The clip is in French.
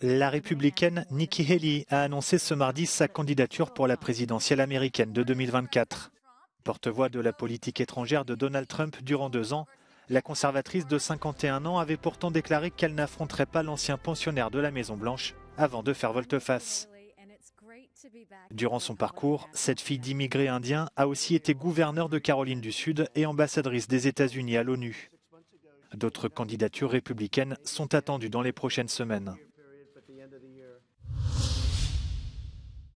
La républicaine Nikki Haley a annoncé ce mardi sa candidature pour la présidentielle américaine de 2024. Porte-voix de la politique étrangère de Donald Trump durant deux ans, la conservatrice de 51 ans avait pourtant déclaré qu'elle n'affronterait pas l'ancien pensionnaire de la Maison-Blanche avant de faire volte-face. Durant son parcours, cette fille d'immigrés indiens a aussi été gouverneure de Caroline du Sud et ambassadrice des États-Unis à l'ONU. D'autres candidatures républicaines sont attendues dans les prochaines semaines.